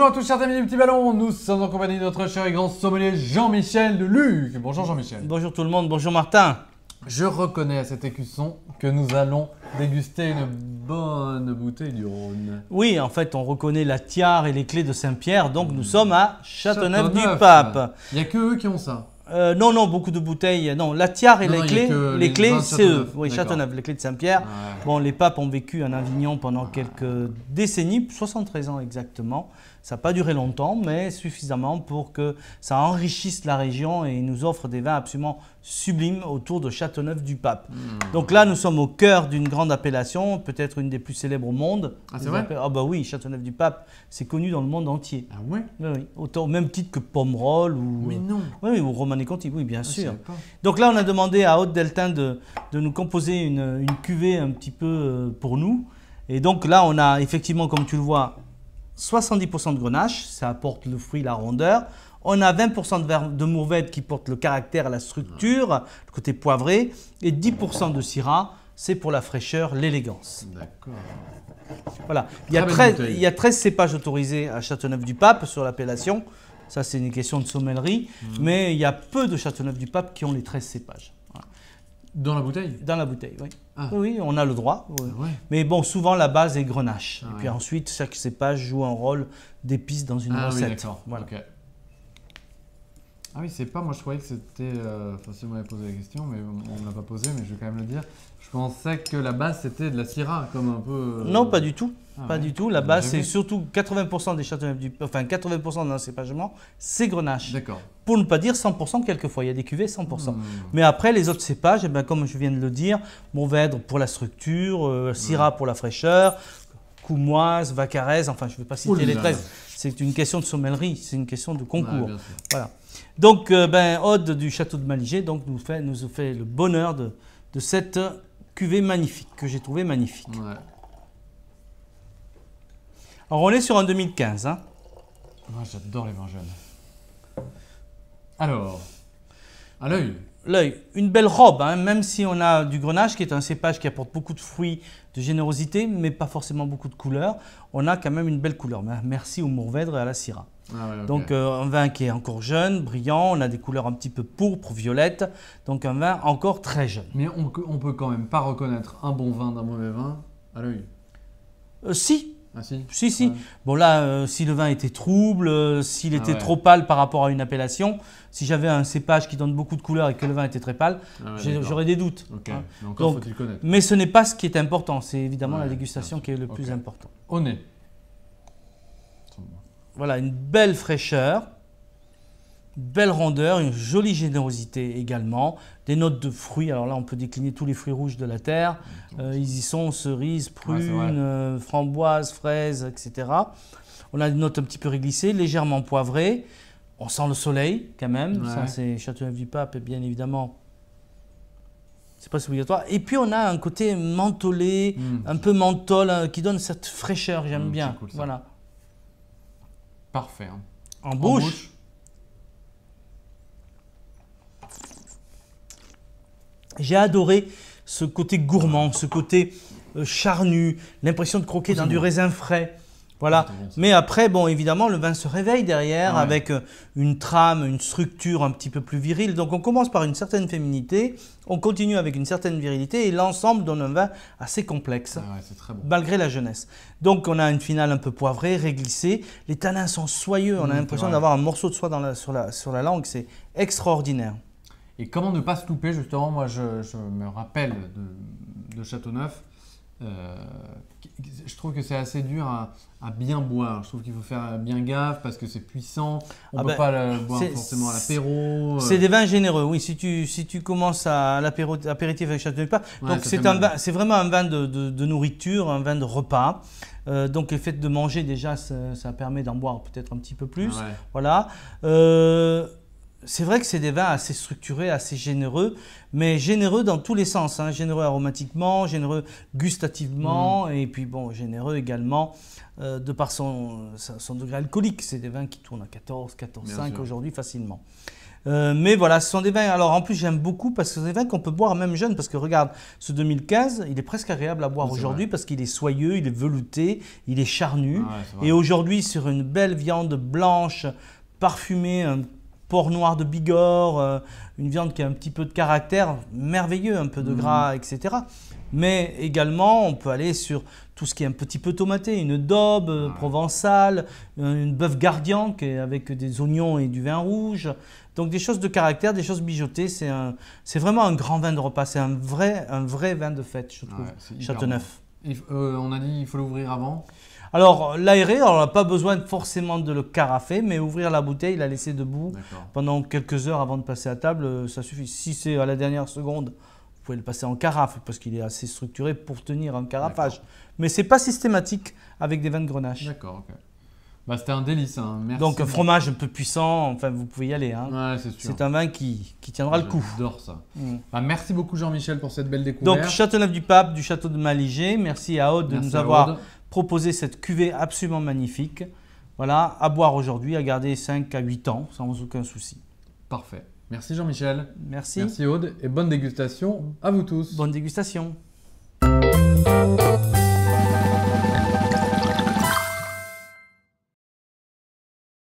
Bonjour à tous, chers amis du Petit Ballon. Nous sommes en compagnie de notre cher et grand sommelier Jean-Michel de Luc. Bonjour Jean-Michel. Bonjour tout le monde, bonjour Martin. Je reconnais à cet écusson que nous allons déguster une bonne bouteille du Rhône. Oui, en fait, on reconnaît la tiare et les clés de Saint-Pierre, donc nous mmh. sommes à Châteauneuf-du-Pape. Il n'y a que eux qui ont ça. Euh, non, non, beaucoup de bouteilles. Euh, non, la tiare et les clés, les, clés, c'est eux. Oui, Châteauneuf, les clés de Saint-Pierre. Bon, les papes ont vécu en Avignon pendant quelques décennies, 73 ans exactement. Ça n'a pas duré longtemps, mais suffisamment pour que ça enrichisse la région et nous offre des vins absolument sublime autour de Châteauneuf-du-Pape. Hmm. Donc là, nous sommes au cœur d'une grande appellation, peut-être une des plus célèbres au monde. Ah, c'est vrai Ah bah oui, Châteauneuf-du-Pape, c'est connu dans le monde entier. Ah ouais oui, oui, Autant, au même titre que Pomerol ou... Mais euh, non Oui, et Conti, oui, bien ah, sûr. Donc là, on a demandé à Haute Deltin de, nous composer une, une, cuvée un petit peu euh, pour nous. Et donc là, on a effectivement, comme tu le vois, 70% de grenache, ça apporte le fruit, la rondeur on a 20% de, de mourvèdre qui porte le caractère, la structure, le côté poivré, et 10% de syrah, c'est pour la fraîcheur, l'élégance. D'accord. Voilà. Il y, a 13, cépages autorisés à Châteauneuf-du-Pape sur l'appellation. Ça, c'est une question de sommellerie. Mhm. Mais il y a peu de Châteauneuf-du-Pape qui ont les 13 cépages. Dans la bouteille Dans la bouteille, ah. oui. Oui, on a le droit. Ah mais bon, souvent, la base est grenache. Ah et puis ensuite, chaque cépage joue un rôle d'épice dans une recette. Oui, voilà. Ah oui, c'est pas. Moi, je croyais que c'était. Euh, enfin, si vous m'avez posé la question, mais on ne l'a pas posé, mais je vais quand même le dire. Je pensais que la base, c'était de la Syrah, comme un peu. Euh, non, pas du tout. Ah pas du tout. La base, c'est surtout 80% des châteaux Enfin, 80% d'un cépagement, c'est grenache. D'accord. Pour ne pas dire 100% quelquefois. Il y a des cuvées 100%. Hmm. Mais après, les autres cépages, et eh ben, comme je viens de le dire, Mourvèdre pour la structure, euh, Syrah pour la fraîcheur, Coumoise, Vacarès, enfin, je ne vais pas citer les 13. C'est une question de sommellerie, c'est une question de concours. Ah, voilà. Donc, euh, ben, Aude du château de Maligé donc, nous, fait, nous fait le bonheur de, cette cuvée magnifique, que j'ai trouvée magnifique. Alors, on est sur un 2015. Moi, hein. ah, j'adore les vins jeunes. Alors, à l'œil l'œil. Une belle robe, hein, même si on a du grenache, qui est un cépage qui apporte beaucoup de fruits, de générosité, mais pas forcément beaucoup de couleurs, on a quand même une belle couleur. Merci au Mourvèdre et à la Syrah. Ah donc euh, un vin qui est encore jeune, brillant, on a des couleurs un petit peu pourpre, violette, donc un vin encore très jeune. Mais on, ne peut quand même pas reconnaître un bon vin d'un mauvais vin à l'œil. Euh, si, ah, si, si, Bon là, euh, si le vin était trouble, euh, s'il ah était trop pâle par rapport à une appellation, si j'avais un cépage qui donne beaucoup de couleurs et que le vin était très pâle, ah j'aurais des doutes. Hein. Mais, mais ce n'est pas ce qui est important. C'est évidemment la dégustation qui est le plus important. Au nez. Voilà, une belle fraîcheur belle rondeur, une jolie générosité également, des notes de fruits. Alors là, on peut décliner tous les fruits rouges de la terre. Euh, ils y sont cerises, prunes, euh, framboises, fraises, etc. On a des notes un petit peu réglissées, légèrement poivrées. On sent le soleil quand même. Ça, c'est Châteauneuf-du-Pape, bien évidemment. C'est pas obligatoire. Et puis on a un côté mentholé, hmm. un peu menthol, euh, qui donne cette fraîcheur. J'aime hmm, bien. voilà. Parfait. Hein. En, bouche J'ai adoré ce côté gourmand, ce côté euh, charnu, l'impression de croquer dans du raisin frais. Voilà. Mais après, bon, évidemment, le vin se réveille derrière avec euh, une trame, une structure un petit peu plus virile. Donc, on commence par une certaine féminité, on continue avec une certaine virilité et l'ensemble donne un vin assez complexe, ah malgré la jeunesse. Donc, on a une finale un peu poivrée, réglissée. Les tanins sont soyeux. On a mmh, l'impression d'avoir un morceau de soie sur la langue. C'est extraordinaire. Et comment ne pas se louper, justement, moi je, me rappelle de, de Châteauneuf. Euh, je trouve que c'est assez dur à, bien boire. Je trouve qu'il faut faire bien gaffe parce que c'est puissant. On ne ah peut ben, pas le boire forcément à l'apéro. Euh. C'est des vins généreux, oui. Si tu, si tu commences à l'apéritif avec Châteauneuf, pas donc c'est vraiment un vin de, nourriture, un vin de repas. Euh, donc le fait de manger déjà, ça, permet d'en boire peut-être un petit peu plus. Voilà c'est vrai que c'est des vins assez structurés, assez généreux, mais généreux dans tous les sens. Hein. Généreux aromatiquement, généreux gustativement, mm. et puis bon, généreux également euh, de par son, son degré alcoolique. C'est des vins qui tournent à 14, 14, 5 aujourd'hui facilement. Euh, mais voilà, ce sont des vins. Alors en plus, j'aime beaucoup parce que ce sont des vins qu'on peut boire même jeune. Parce que regarde, ce 2015, il est presque agréable à boire aujourd'hui parce qu'il est soyeux, il est velouté, il est charnu. Ah et aujourd'hui, sur une belle viande blanche, parfumée, un porc noir de Bigorre, euh, une viande qui a un petit peu de caractère, merveilleux, un peu de mhm. gras, etc. Mais également, on peut aller sur tout ce qui est un petit peu tomaté, une daube euh, provençale, euh, une bœuf gardien avec des oignons et du vin rouge. Donc des choses de caractère, des choses bijotées, c'est c'est vraiment un grand vin de repas, c'est un vrai, un vrai vin de fête, je trouve, Châteauneuf. on a dit il faut l'ouvrir avant alors, euh, l'aéré, on n'a pas besoin forcément de le carafer, mais ouvrir la bouteille, la laisser debout pendant quelques heures avant de passer à table, euh, ça suffit. Si c'est à la dernière seconde, vous pouvez le passer en carafe parce qu'il est assez structuré pour tenir un carafage. Mais c'est pas systématique avec des vins de grenache. D'accord, ok. Bah, C'était un délice. Hein. Donc, un fromage un peu puissant, enfin, vous pouvez y aller. Hein. Ouais, c'est un vin qui, qui tiendra le coup. J'adore ça. Mm. Bah, merci beaucoup, Jean-Michel, pour cette belle découverte. Donc, Châteauneuf-du-Pape, du Château de Maligé. Merci à Aude de nous avoir proposer cette cuvée absolument magnifique. Voilà, à boire aujourd'hui, à garder 5 à 8 ans sans aucun souci. Parfait. Merci Jean-Michel. Merci. Merci Aude et bonne dégustation à vous tous. Bonne dégustation.